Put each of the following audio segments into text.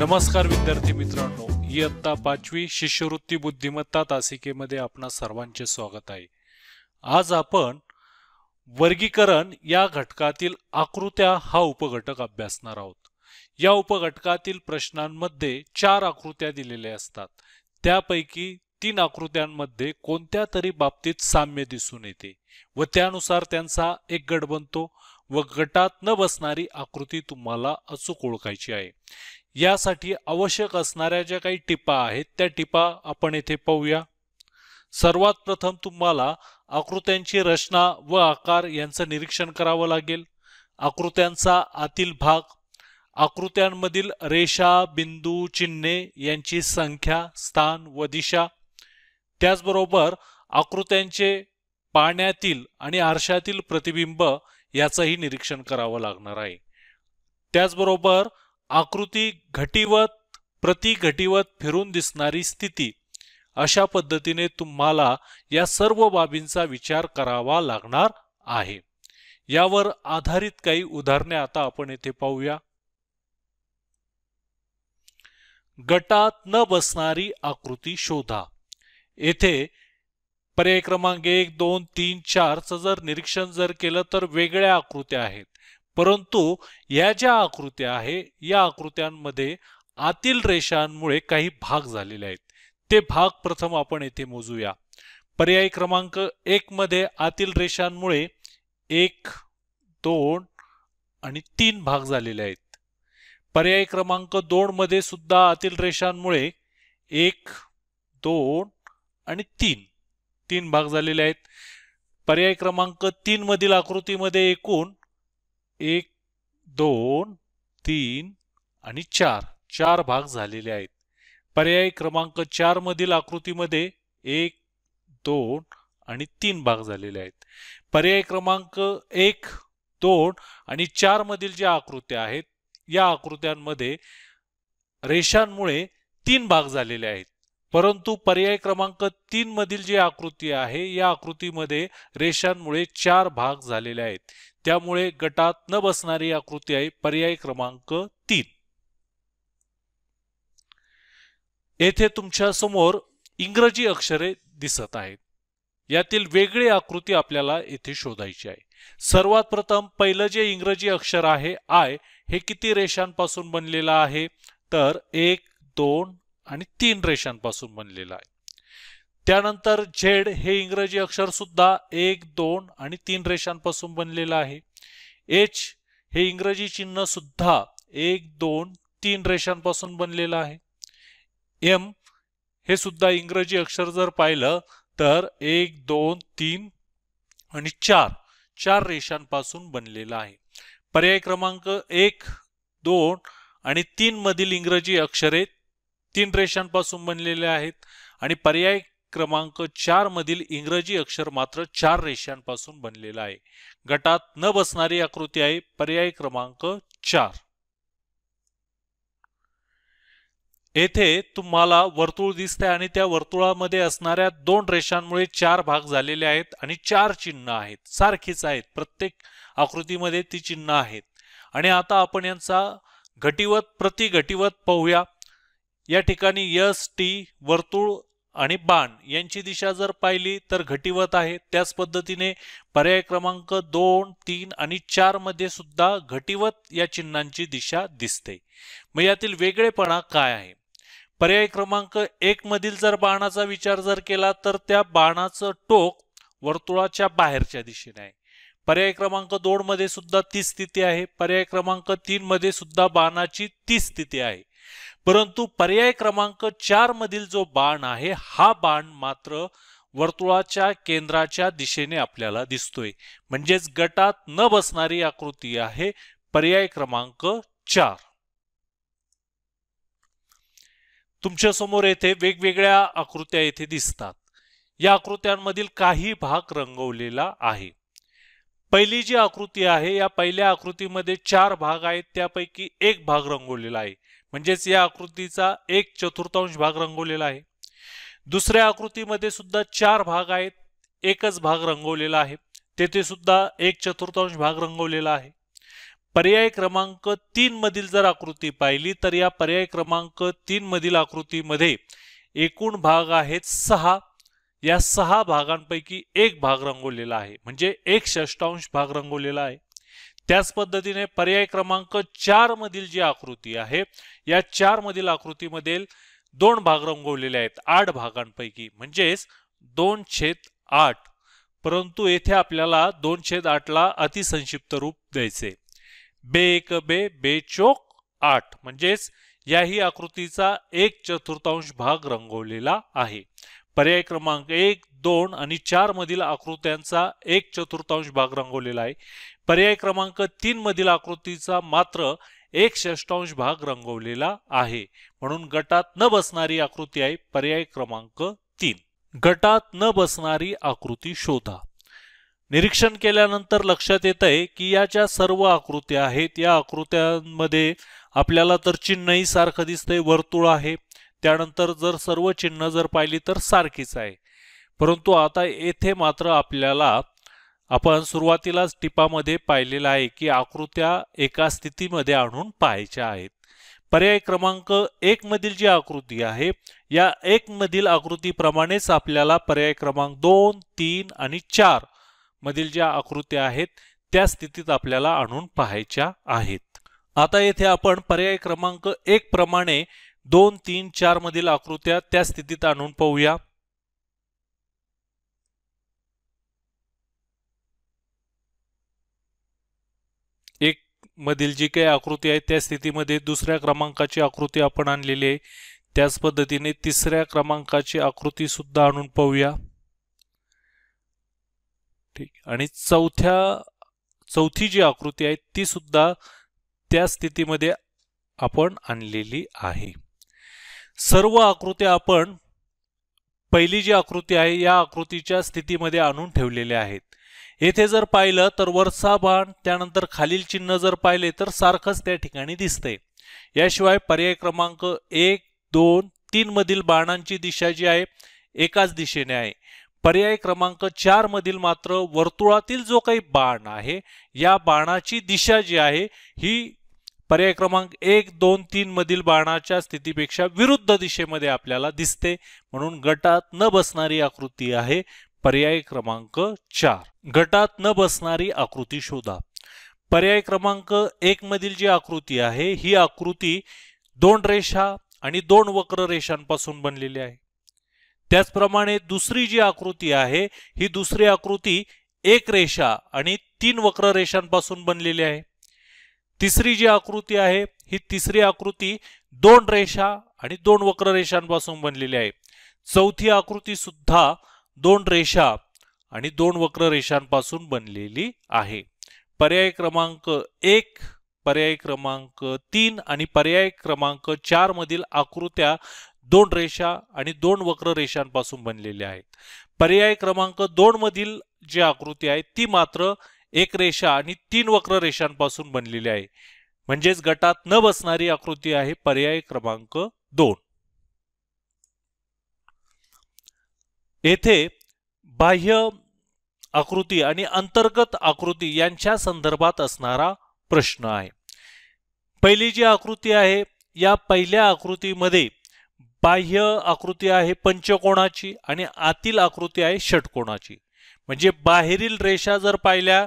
नमस्कार विद्यार्थी मित्रांनो इयत्ता पाचवी शिष्यवृत्ती बुद्धिमत्ता तासिकेमध्ये आपणा सर्वांचे स्वागत आहे आज आपण वर्गीकरण या घटकातील आकृत्या हा उपघटक अभ्यासणार आहोत या उपघटकातील प्रश्नांमध्ये चार आकृत्या दिलेल्या असतात त्यापैकी तीन आकृत्यांमध्ये कोणत्या तरी बाबतीत साम्य दिसून येते व त्यानुसार त्यांचा एक गट बनतो व गटात न बसणारी आकृती तुम्हाला अचूक ओळखायची आहे यासाठी आवश्यक असणाऱ्या ज्या काही टिपा आहेत त्या टिपा आपण येथे पाहूया सर्वात प्रथम तुम्हाला आकृत्यांची रचना व आकार यांचं निरीक्षण करावं लागेल आकृत्यांचा आतील भाग आकृत्यांमधील रेषा बिंदू चिन्हे यांची संख्या स्थान व दिशा त्याचबरोबर आकृत्यांचे पाण्यातील आणि आरशातील प्रतिबिंब याचंही निरीक्षण करावं लागणार आहे त्याचबरोबर आकृती घटीवत प्रति घटीवत फिरून दिसणारी स्थिती अशा पद्धतीने तुम्हाला या सर्व बाबींचा विचार करावा लागणार आहे यावर आधारित काही उदाहरणे आता आपण येथे पाहूया गटात न बसणारी आकृती शोधा येथे पर्याय क्रमांक एक दोन तीन चारचं जर निरीक्षण जर केलं तर वेगळ्या आकृत्या आहेत परंतु या ज्या आकृत्या आहे या आकृत्यांमध्ये आतील रेषांमुळे काही भाग झालेले आहेत ते भाग प्रथम आपण येथे मोजूया पर्याय क्रमांक एक मध्ये आतील रेषांमुळे एक दोन आणि तीन भाग झालेले आहेत पर्याय क्रमांक दोन मध्ये सुद्धा आतील रेषांमुळे एक दोन आणि तीन तीन भाग झालेले आहेत पर्याय क्रमांक तीन मधील आकृतीमध्ये एकूण एक दोन तीन आणि चार चार भाग झालेले आहेत पर्याय क्रमांक चार मधील आकृतीमध्ये एक दोन आणि तीन भाग झालेले आहेत पर्याय क्रमांक एक दोन आणि चार मधील ज्या आकृत्या आहेत या आकृत्यांमध्ये रेषांमुळे तीन भाग झालेले आहेत परंतु पर्याय क्रमांक तीन मधील जी आकृती आहे या आकृतीमध्ये रेषांमुळे चार भाग झालेले आहेत त्यामुळे गटात न बसणारी आकृती आहे पर्याय क्रमांक तीन येथे तुमच्या समोर इंग्रजी अक्षरे दिसत आहेत यातील वेगळी आकृती आपल्याला येथे शोधायची आहे सर्वात प्रथम पहिलं जे इंग्रजी अक्षर आहे आय हे किती रेषांपासून बनलेलं आहे तर एक दोन आणि तीन रेषांपासून बनलेला आहे त्यानंतर झेड हे इंग्रजी अक्षर सुद्धा एक दोन आणि तीन रेषांपासून बनलेलं आहे एच हे इंग्रजी चिन्ह सुद्धा एक दोन तीन रेषांपासून बनलेलं आहे एम हे सुद्धा इंग्रजी अक्षर जर पाहिलं तर एक दोन तीन आणि चार चार रेषांपासून बनलेला आहे पर्याय क्रमांक एक दोन आणि तीन मधील इंग्रजी अक्षरे तीन रेषांपासून बनलेले आहेत आणि पर्याय क्रमांक चार मधील इंग्रजी अक्षर मात्र चार रेषांपासून बनलेला आहे गटात न बसणारी आकृती आहे पर्याय क्रमांक चार येथे तुम्हाला वर्तुळ दिसते आणि त्या वर्तुळामध्ये असणाऱ्या दोन रेषांमुळे चार भाग झालेले आहेत आणि चार चिन्ह आहेत सारखीच आहेत प्रत्येक आकृतीमध्ये ती चिन्ह आहेत आणि आता आपण यांचा घटिवत प्रतिघटिवत पाहूया या ठिकाणी यस टी वर्तुळ आणि बाण यांची दिशा जर पाहिली तर घटिवत आहे त्याच पद्धतीने पर्याय क्रमांक दोन तीन आणि चार मध्ये सुद्धा घटिवत या चिन्हांची दिशा दिसते मग यातील वेगळेपणा काय आहे पर्याय क्रमांक एक मधील जर बाणाचा विचार जर केला तर त्या बाणाचं टोक वर्तुळाच्या बाहेरच्या दिशेने आहे पर्याय क्रमांक दोन मध्ये सुद्धा ती स्थिती आहे पर्याय क्रमांक तीन मध्ये सुद्धा बाणाची ती स्थिती आहे परंतु पर्याय क्रमांक चार मधील जो बाण आहे हा बाण मात्र वर्तुळाच्या केंद्राच्या दिशेने आपल्याला दिसतोय म्हणजेच गटात न बसणारी आकृती आहे पर्याय क्रमांक चार तुमच्या समोर येथे वेगवेगळ्या आकृत्या येथे दिसतात या आकृत्यांमधील काही भाग रंगवलेला आहे पहिली जी आकृती आहे या पहिल्या आकृतीमध्ये चार भाग आहेत त्यापैकी एक भाग रंगवलेला आहे म्हणजेच या आकृतीचा एक चतुर्थांश भाग रंगवलेला आहे दुसऱ्या आकृतीमध्ये सुद्धा चार भाग आहेत एकच भाग रंगवलेला आहे तेथे सुद्धा एक चतुर्थांश भाग रंगवलेला आहे पर्याय क्रमांक तीन मधील जर आकृती पाहिली तर या पर्याय क्रमांक तीन मधील आकृतीमध्ये एकूण भाग आहेत सहा या सहा भागांपैकी एक भाग रंगवलेला आहे म्हणजे एक षष्टांश भाग रंगवलेला आहे त्याच पद्धतीने पर्याय क्रमांक चार मधील जी आकृती आहे या चार मधील आकृतीमध्ये दोन भाग रंगवलेले आहेत आठ भागांपैकी म्हणजेच दोन छेद आठ परंतु येथे आपल्याला दोन छेद आठला अतिसंक्षिप्त रूप द्यायचे बे एक बे बे चोक आठ म्हणजेच याही आकृतीचा एक चतुर्थांश भाग रंगवलेला आहे पर्याय क्रमांक एक दोन आणि चार मधील आकृत्यांचा एक चतुर्थांश भाग रंगवलेला आहे पर्याय क्रमांक तीन मधील आकृतीचा मात्र एक षष्टांश भाग रंगवलेला आहे म्हणून गटात न बसणारी आकृती आहे पर्याय क्रमांक तीन गटात न बसणारी आकृती शोधा निरीक्षण केल्यानंतर लक्षात येत आहे की या ज्या सर्व आकृत्या आहेत या आकृत्यांमध्ये आपल्याला तर चिन्हही सारखं दिसतंय वर्तुळ आहे त्यानंतर जर सर्व चिन्ह जर पाहिली तर सारखीच आहे परंतु आता येथे मात्र आपल्याला आपण सुरुवातीलाच टिपामध्ये पाहिलेलं आहे की आकृत्या एका स्थितीमध्ये आणून पाहायच्या आहेत पर्याय क्रमांक एक मधील जी आकृती आहे या एक मधील आकृतीप्रमाणेच आपल्याला पर्याय क्रमांक दोन तीन आणि चार मधील ज्या आकृत्या आहेत त्या स्थितीत आपल्याला आणून पाहायच्या आहेत आता येथे आपण पर्याय क्रमांक एक प्रमाणे दोन तीन चार मधील आकृत्या त्या स्थितीत आणून पाहूया मधील जी काही आकृती आहे त्या स्थितीमध्ये दुसऱ्या क्रमांकाची आकृती आपण आणलेली आहे त्याच पद्धतीने तिसऱ्या क्रमांकाची आकृती सुद्धा आणून पाहूया ठीक आणि चौथ्या चौथी जी आकृती आहे ती सुद्धा त्या स्थितीमध्ये आपण आणलेली आहे सर्व आकृत्या आपण पहिली जी आकृती आहे या आकृतीच्या स्थितीमध्ये आणून ठेवलेल्या आहेत येथे जर पाहिलं तर वरचा बाण त्यानंतर खालील चिन्ह जर पाहिले तर सारखंच त्या ठिकाणी दिसते याशिवाय पर्याय क्रमांक एक दोन तीन मधील बाणांची दिशा जी आहे एकाच दिशेने आहे पर्याय क्रमांक चार मधील मात्र वर्तुळातील जो काही बाण आहे या बाणाची दिशा जी आहे ही पर्याय क्रमांक एक दोन तीन मधील बाणाच्या स्थितीपेक्षा विरुद्ध दिशेमध्ये आपल्याला दिसते म्हणून गटात न बसणारी आकृती आहे पर्याय क्रमांक चार गटात न बसणारी आकृती शोधा पर्याय क्रमांक एक मधील जी आकृती आहे ही आकृती दोन रेषा आणि दोन वक्र रेषांपासून बनलेली आहे त्याचप्रमाणे दुसरी जी आकृती आहे ही दुसरी आकृती एक रेषा आणि तीन वक्र रेषांपासून बनलेली आहे तिसरी जी आकृती आहे ही तिसरी आकृती दोन रेषा आणि दोन वक्र रेषांपासून बनलेली आहे चौथी आकृती सुद्धा दोन रेषा आणि दोन वक्र रेषांपासून बनलेली आहे पर्याय क्रमांक एक पर्याय क्रमांक तीन आणि पर्याय क्रमांक चार मधील आकृत्या दोन रेषा आणि दोन वक्र रेषांपासून बनलेल्या आहेत पर्याय क्रमांक दोन मधील जी आकृती आहे ती मात्र एक रेषा आणि तीन वक्र रेषांपासून बनलेली आहे म्हणजेच गटात न बसणारी आकृती आहे पर्याय क्रमांक दोन येथे बाह्य आकृती आणि अंतर्गत आकृती यांच्या संदर्भात असणारा प्रश्न आहे पहिली जी आकृती आहे या पहिल्या आकृतीमध्ये बाह्य आकृती आहे पंचकोणाची आणि आतील आकृती आहे षटकोणाची म्हणजे बाहेरील रेषा जर पाहिल्या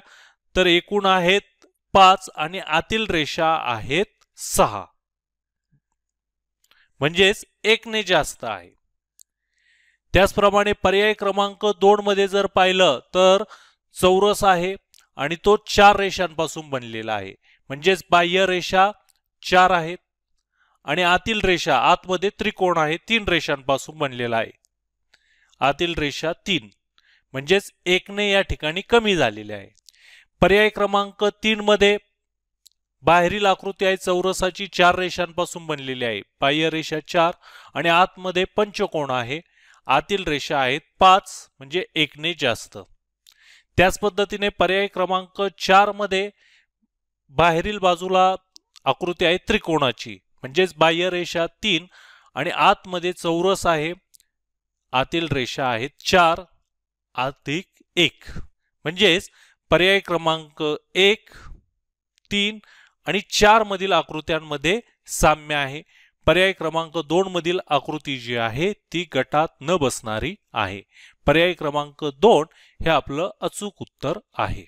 तर एकूण आहेत पाच आणि आतील रेषा आहेत सहा म्हणजेच एकने जास्त आहे त्याचप्रमाणे पर्याय क्रमांक दोनमध्ये जर पाहिलं तर चौरस आहे आणि तो चार रेषांपासून बनलेला आहे म्हणजेच बाह्य रेषा चार आहेत आणि आतील रेषा आतमध्ये त्रिकोण आहे तीन रेषांपासून बनलेला आहे आतील रेषा तीन म्हणजेच एकने या ठिकाणी कमी झालेले आहे पर्याय क्रमांक तीन मध्ये बाहेरील आकृती आहे चौरसाची चार रेषांपासून बनलेली आहे बाह्य रेषा चार आणि आतमध्ये पंचकोण आहे आतील रेषा आहेत पाच म्हणजे एकने जास्त त्याच पद्धतीने पर्याय क्रमांक चार मध्ये बाहेरील बाजूला आकृती आहे त्रिकोणाची म्हणजेच बाह्य रेषा तीन आणि आतमध्ये चौरस आहे आतील रेषा आहेत चार अधिक एक म्हणजेच पर्याय क्रमांक एक तीन आणि चार मधील आकृत्यांमध्ये साम्य आहे पर्याय क्रमांक दोन मधील आकृती जी आहे ती गटात न बसणारी आहे पर्याय क्रमांक दोन हे आपलं अचूक उत्तर आहे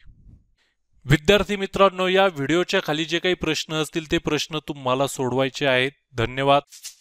विद्यार्थी मित्रांनो या व्हिडिओच्या खाली जे काही प्रश्न असतील ते प्रश्न तुम्हाला सोडवायचे आहेत धन्यवाद